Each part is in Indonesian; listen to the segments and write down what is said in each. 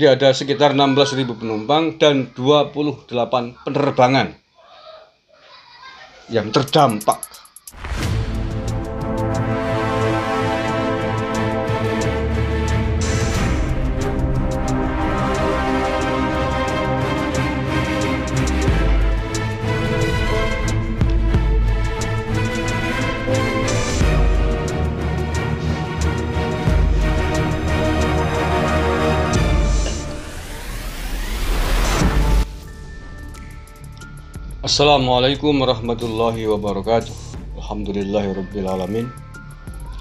Jadi ada sekitar 16.000 penumpang dan 28 penerbangan yang terdampak Assalamualaikum warahmatullahi wabarakatuh Alhamdulillahirrabbilalamin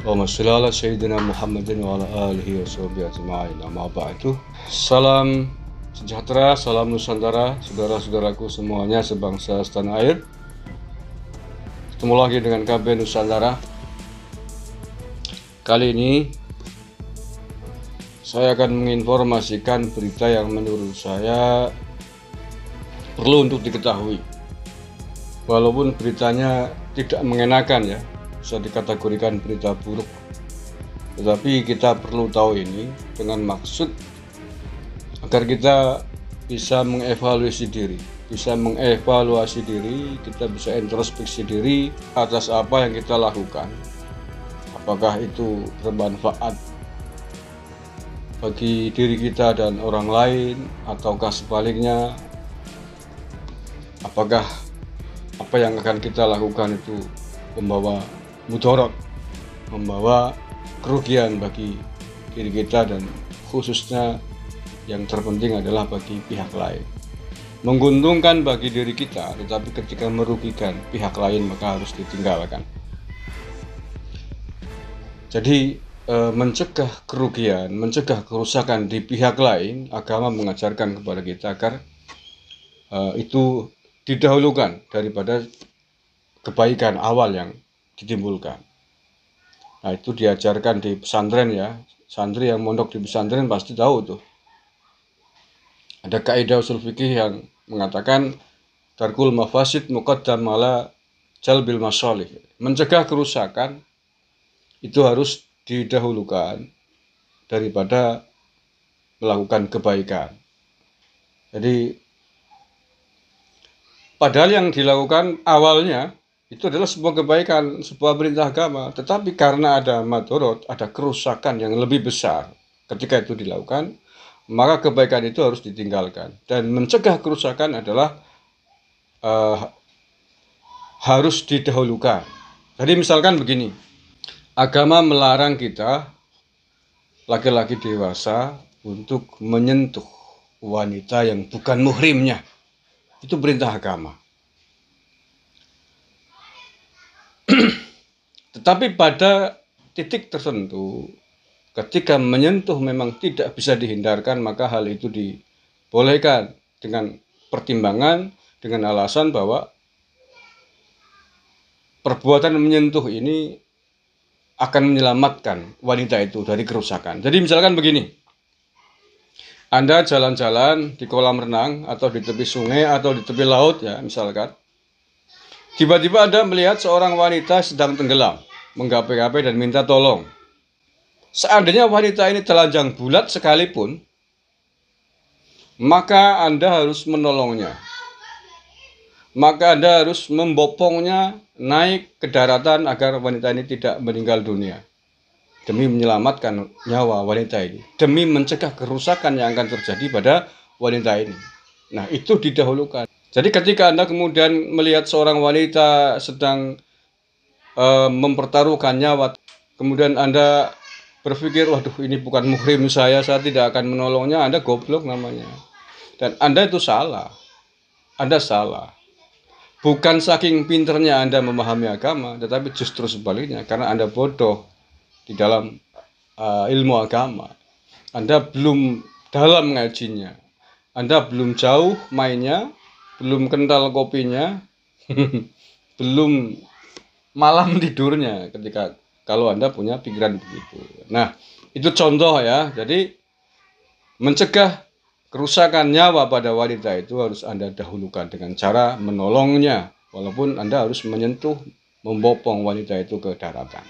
Allahumma salli ala Sayyidina Muhammadin wa ala alihi wa sahbihi ajma'in Amma ba'du Salam sejahtera, salam Nusantara Saudara-saudaraku semuanya sebangsa setanah air Ketemu lagi dengan KB Nusantara Kali ini Saya akan menginformasikan berita yang menurut saya Perlu untuk diketahui walaupun beritanya tidak mengenakan ya bisa dikategorikan berita buruk tetapi kita perlu tahu ini dengan maksud agar kita bisa mengevaluasi diri bisa mengevaluasi diri kita bisa introspeksi diri atas apa yang kita lakukan apakah itu bermanfaat bagi diri kita dan orang lain ataukah sebaliknya apakah apa yang akan kita lakukan itu membawa mudorot, membawa kerugian bagi diri kita dan khususnya yang terpenting adalah bagi pihak lain. Menguntungkan bagi diri kita, tetapi ketika merugikan pihak lain maka harus ditinggalkan. Jadi e, mencegah kerugian, mencegah kerusakan di pihak lain, agama mengajarkan kepada kita agar e, itu didahulukan daripada kebaikan awal yang ditimbulkan. Nah itu diajarkan di pesantren ya. Santri yang mondok di pesantren pasti tahu tuh. Ada kaidah usul fikih yang mengatakan tarkul mafasid muqaddam ala jalbil masalih. Mencegah kerusakan itu harus didahulukan daripada melakukan kebaikan. Jadi Padahal yang dilakukan awalnya itu adalah sebuah kebaikan, sebuah perintah agama. Tetapi karena ada madorot, ada kerusakan yang lebih besar ketika itu dilakukan, maka kebaikan itu harus ditinggalkan. Dan mencegah kerusakan adalah uh, harus didahulukan. Jadi misalkan begini, agama melarang kita laki-laki dewasa untuk menyentuh wanita yang bukan muhrimnya. Itu perintah agama. Tetapi pada titik tertentu, ketika menyentuh memang tidak bisa dihindarkan, maka hal itu dibolehkan dengan pertimbangan, dengan alasan bahwa perbuatan menyentuh ini akan menyelamatkan wanita itu dari kerusakan. Jadi misalkan begini, anda jalan-jalan di kolam renang atau di tepi sungai atau di tepi laut ya misalkan. Tiba-tiba Anda melihat seorang wanita sedang tenggelam, menggapai-gapai dan minta tolong. Seandainya wanita ini telanjang bulat sekalipun, maka Anda harus menolongnya. Maka Anda harus membopongnya naik ke daratan agar wanita ini tidak meninggal dunia demi menyelamatkan nyawa wanita ini, demi mencegah kerusakan yang akan terjadi pada wanita ini. Nah, itu didahulukan. Jadi ketika Anda kemudian melihat seorang wanita sedang e, mempertaruhkan nyawa, kemudian Anda berpikir, waduh ini bukan muhrim saya, saya tidak akan menolongnya, Anda goblok namanya. Dan Anda itu salah. Anda salah. Bukan saking pinternya Anda memahami agama, tetapi justru sebaliknya, karena Anda bodoh di dalam uh, ilmu agama. Anda belum dalam ngajinya. Anda belum jauh mainnya, belum kental kopinya, belum malam tidurnya ketika kalau Anda punya pikiran begitu. Nah, itu contoh ya. Jadi mencegah kerusakan nyawa pada wanita itu harus Anda dahulukan dengan cara menolongnya walaupun Anda harus menyentuh membopong wanita itu ke daratan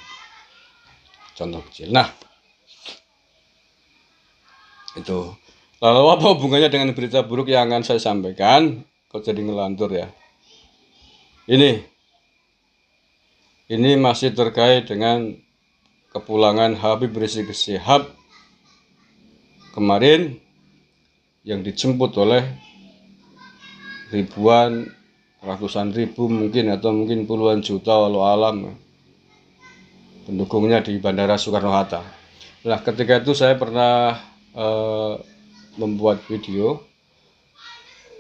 contoh kecil nah itu lalu apa hubungannya dengan berita buruk yang akan saya sampaikan kok jadi ngelantur ya ini ini masih terkait dengan kepulangan Habib Rizik Sihab kemarin yang dijemput oleh ribuan ratusan ribu mungkin atau mungkin puluhan juta walau alam pendukungnya di Bandara Soekarno Hatta. Nah ketika itu saya pernah eh, membuat video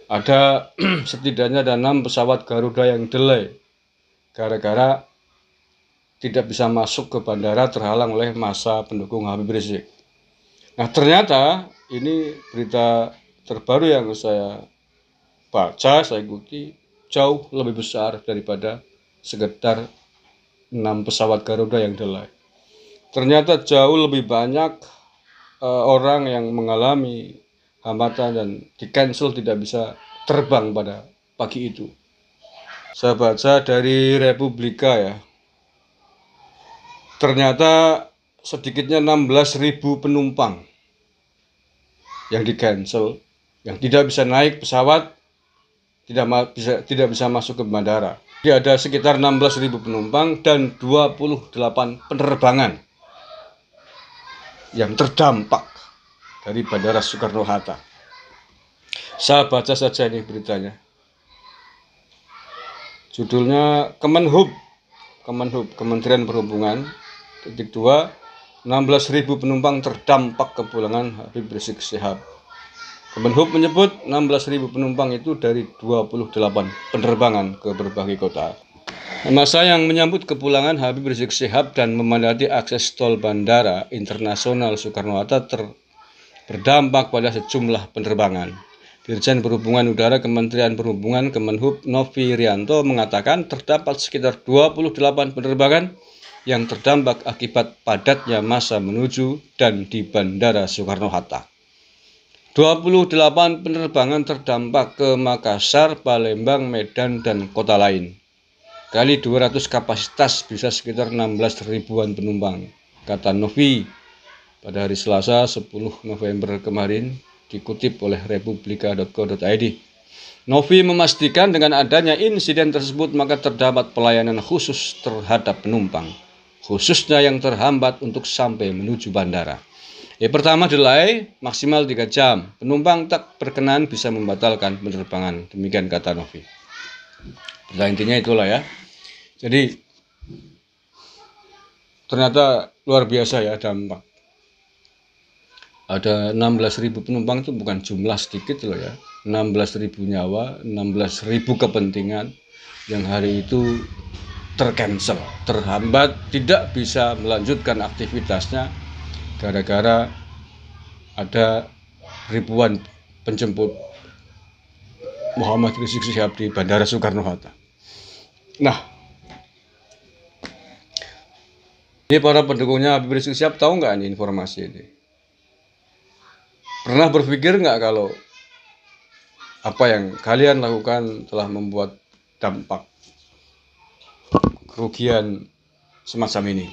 ada setidaknya ada enam pesawat Garuda yang delay gara-gara tidak bisa masuk ke bandara terhalang oleh masa pendukung Habib Rizik. Nah ternyata ini berita terbaru yang saya baca, saya ikuti jauh lebih besar daripada sekedar enam pesawat Garuda yang delay. Ternyata jauh lebih banyak uh, orang yang mengalami hambatan dan di cancel tidak bisa terbang pada pagi itu. Saya baca dari Republika ya. Ternyata sedikitnya 16.000 penumpang yang di cancel, yang tidak bisa naik pesawat, tidak bisa tidak bisa masuk ke bandara. Jadi ada sekitar 16.000 penumpang dan 28 penerbangan yang terdampak dari Bandara Soekarno-Hatta. Saya baca saja ini beritanya. Judulnya Kemenhub, Kemenhub, Kementerian Perhubungan, titik 2, 16.000 penumpang terdampak kepulangan Habib Rizik Syihab. Kemenhub menyebut 16.000 penumpang itu dari 28 penerbangan ke berbagai kota. Masa yang menyambut kepulangan Habib Rizik Sihab dan memandati akses tol Bandara Internasional Soekarno-Hatta terdampak pada sejumlah penerbangan. Dirjen Perhubungan Udara Kementerian Perhubungan Kemenhub Novi Rianto mengatakan terdapat sekitar 28 penerbangan yang terdampak akibat padatnya masa menuju dan di Bandara Soekarno-Hatta. 28 penerbangan terdampak ke Makassar, Palembang, Medan, dan kota lain. Kali 200 kapasitas bisa sekitar 16 ribuan penumpang, kata Novi pada hari Selasa 10 November kemarin dikutip oleh republika.co.id. Novi memastikan dengan adanya insiden tersebut maka terdapat pelayanan khusus terhadap penumpang, khususnya yang terhambat untuk sampai menuju bandara. Ya, pertama delay maksimal 3 jam. Penumpang tak berkenan bisa membatalkan penerbangan. Demikian kata Novi. Nah, intinya itulah ya. Jadi ternyata luar biasa ya dampak. Ada 16.000 penumpang itu bukan jumlah sedikit loh ya. 16.000 nyawa, 16.000 kepentingan yang hari itu tercancel, terhambat, tidak bisa melanjutkan aktivitasnya gara-gara ada ribuan penjemput Muhammad Rizik Sihab di Bandara Soekarno-Hatta. Nah, ini para pendukungnya Habib Rizik Sihab tahu nggak nih informasi ini? Pernah berpikir nggak kalau apa yang kalian lakukan telah membuat dampak kerugian semacam ini?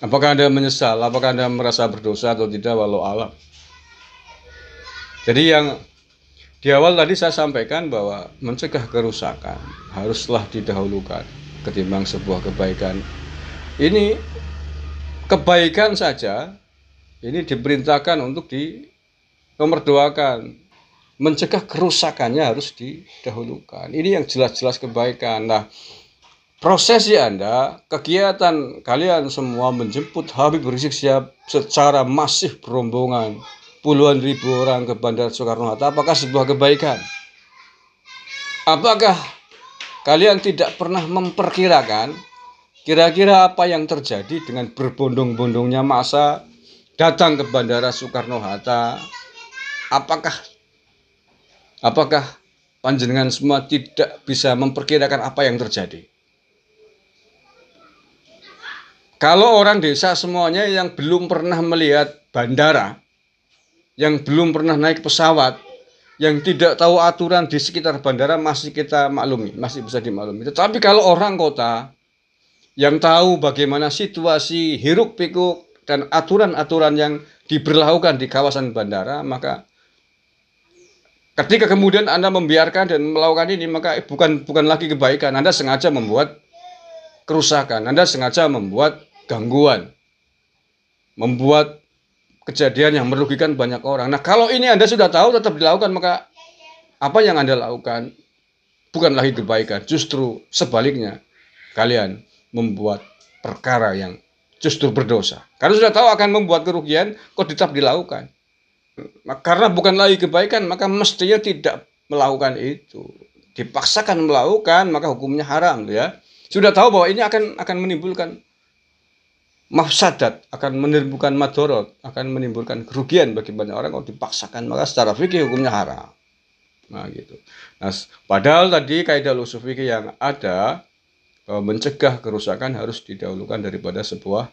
Apakah Anda menyesal? Apakah Anda merasa berdosa atau tidak walau alam? Jadi yang di awal tadi saya sampaikan bahwa mencegah kerusakan haruslah didahulukan ketimbang sebuah kebaikan. Ini kebaikan saja ini diperintahkan untuk di nomor mencegah kerusakannya harus didahulukan ini yang jelas-jelas kebaikan nah prosesi Anda, kegiatan kalian semua menjemput Habib Rizik Sihab secara masif berombongan puluhan ribu orang ke Bandara Soekarno-Hatta, apakah sebuah kebaikan? Apakah kalian tidak pernah memperkirakan kira-kira apa yang terjadi dengan berbondong-bondongnya masa datang ke Bandara Soekarno-Hatta? Apakah apakah panjenengan semua tidak bisa memperkirakan apa yang terjadi? Kalau orang desa semuanya yang belum pernah melihat bandara, yang belum pernah naik pesawat, yang tidak tahu aturan di sekitar bandara masih kita maklumi, masih bisa dimaklumi. Tetapi kalau orang kota yang tahu bagaimana situasi hiruk pikuk dan aturan-aturan yang diberlakukan di kawasan bandara, maka ketika kemudian Anda membiarkan dan melakukan ini, maka bukan bukan lagi kebaikan. Anda sengaja membuat kerusakan. Anda sengaja membuat gangguan, membuat kejadian yang merugikan banyak orang. Nah, kalau ini Anda sudah tahu tetap dilakukan, maka apa yang Anda lakukan bukanlah itu kebaikan, justru sebaliknya kalian membuat perkara yang justru berdosa. Karena sudah tahu akan membuat kerugian, kok tetap dilakukan. Karena bukan lagi kebaikan, maka mestinya tidak melakukan itu. Dipaksakan melakukan, maka hukumnya haram, ya. Sudah tahu bahwa ini akan akan menimbulkan mafsadat akan menimbulkan madorot akan menimbulkan kerugian bagi banyak orang kalau dipaksakan maka secara fikih hukumnya haram nah gitu nah padahal tadi kaidah usul fikih yang ada bahwa mencegah kerusakan harus didahulukan daripada sebuah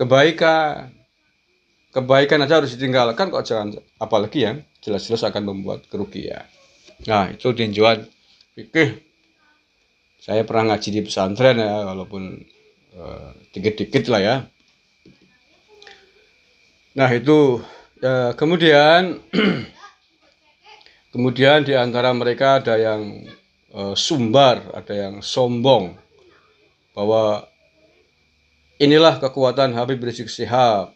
kebaikan kebaikan aja harus ditinggalkan kok jangan apalagi yang jelas-jelas akan membuat kerugian nah itu tinjauan fikih saya pernah ngaji di pesantren ya walaupun eh, dikit-dikit uh, lah ya Nah itu ya, kemudian kemudian di antara mereka ada yang e, sumbar, ada yang sombong bahwa inilah kekuatan Habib Rizik Sihab.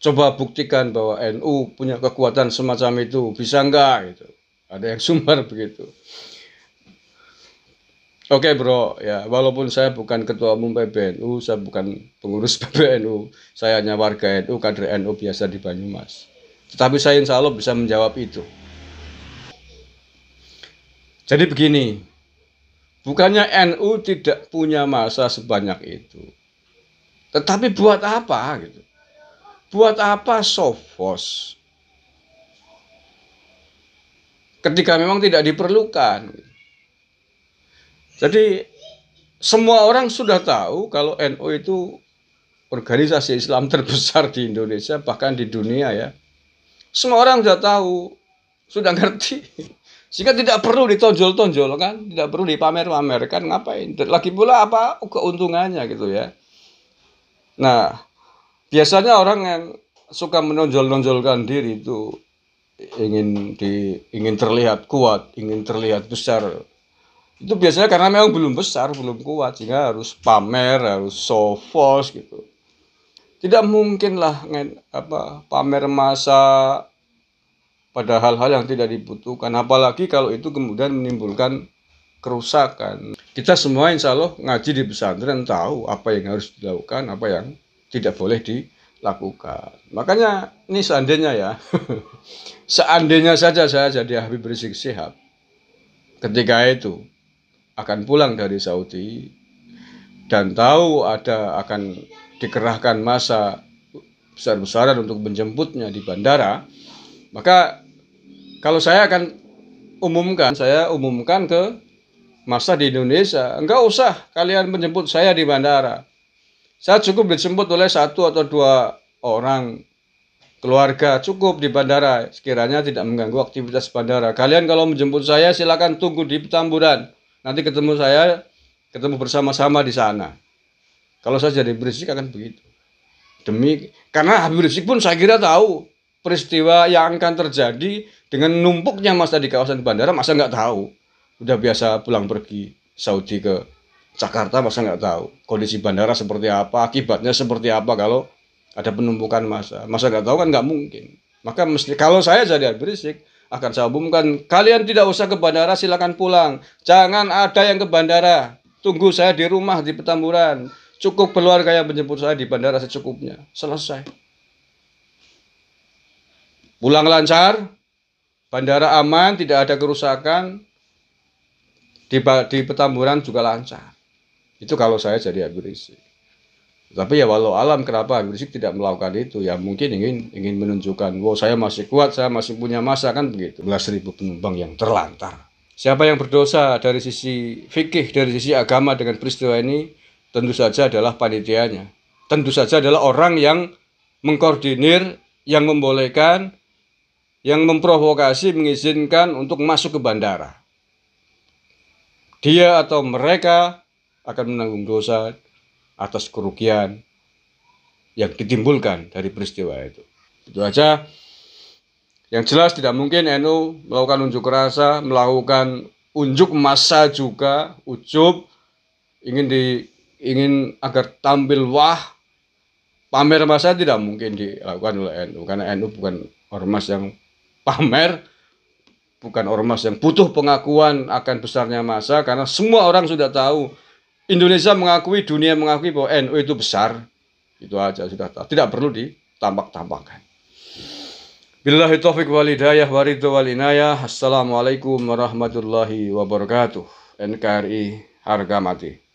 Coba buktikan bahwa NU punya kekuatan semacam itu, bisa enggak gitu. Ada yang sumbar begitu. Oke okay, bro, ya walaupun saya bukan ketua umum PBNU, saya bukan pengurus PBNU, saya hanya warga NU, kader NU biasa di Banyumas. Tetapi saya insya Allah bisa menjawab itu. Jadi begini, bukannya NU tidak punya masa sebanyak itu. Tetapi buat apa gitu? Buat apa sofos? Ketika memang tidak diperlukan. Gitu. Jadi semua orang sudah tahu kalau NU itu organisasi Islam terbesar di Indonesia bahkan di dunia ya. Semua orang sudah tahu, sudah ngerti. Sehingga tidak perlu ditonjol-tonjol kan, tidak perlu dipamer-pamerkan ngapain. Lagi pula apa keuntungannya gitu ya. Nah, biasanya orang yang suka menonjol-nonjolkan diri itu ingin di ingin terlihat kuat, ingin terlihat besar, itu biasanya karena memang belum besar belum kuat sehingga harus pamer harus sofos gitu tidak mungkin lah apa pamer masa pada hal-hal yang tidak dibutuhkan apalagi kalau itu kemudian menimbulkan kerusakan kita semua insya Allah ngaji di pesantren tahu apa yang harus dilakukan apa yang tidak boleh dilakukan makanya ini seandainya ya seandainya saja saya jadi Habib Rizik Sihab ketika itu akan pulang dari Saudi dan tahu ada akan dikerahkan masa besar-besaran untuk menjemputnya di bandara, maka kalau saya akan umumkan, saya umumkan ke masa di Indonesia, enggak usah kalian menjemput saya di bandara. Saya cukup dijemput oleh satu atau dua orang keluarga cukup di bandara sekiranya tidak mengganggu aktivitas bandara. Kalian kalau menjemput saya silakan tunggu di Petamburan. Nanti ketemu saya, ketemu bersama-sama di sana. Kalau saya jadi berisik akan begitu. Demi karena Habib Rizik pun saya kira tahu peristiwa yang akan terjadi dengan numpuknya masa di kawasan bandara masa nggak tahu udah biasa pulang pergi Saudi ke Jakarta masa nggak tahu kondisi bandara seperti apa akibatnya seperti apa kalau ada penumpukan masa masa nggak tahu kan nggak mungkin maka mesti kalau saya jadi Habib Rizik akan saya umumkan, kalian tidak usah ke bandara, silakan pulang. Jangan ada yang ke bandara. Tunggu saya di rumah di Petamburan. Cukup keluarga kayak menjemput saya di bandara secukupnya. Selesai. Pulang lancar, bandara aman, tidak ada kerusakan. Di, di Petamburan juga lancar. Itu kalau saya jadi agresif. Tapi ya walau alam kenapa Habib Rizik tidak melakukan itu ya mungkin ingin ingin menunjukkan wow saya masih kuat saya masih punya masa kan begitu belas ribu penumpang yang terlantar. Siapa yang berdosa dari sisi fikih dari sisi agama dengan peristiwa ini tentu saja adalah panitianya. Tentu saja adalah orang yang mengkoordinir, yang membolehkan, yang memprovokasi, mengizinkan untuk masuk ke bandara. Dia atau mereka akan menanggung dosa atas kerugian yang ditimbulkan dari peristiwa itu. Itu aja. Yang jelas tidak mungkin NU melakukan unjuk rasa, melakukan unjuk massa juga, ujub ingin di ingin agar tampil wah pamer massa tidak mungkin dilakukan oleh NU karena NU bukan ormas yang pamer bukan ormas yang butuh pengakuan akan besarnya massa karena semua orang sudah tahu Indonesia mengakui, dunia mengakui bahwa NU itu besar. Itu aja sudah tidak perlu ditampak-tampakkan. Billahi taufiq wal hidayah waridho wal inayah. Assalamualaikum warahmatullahi wabarakatuh. NKRI harga mati.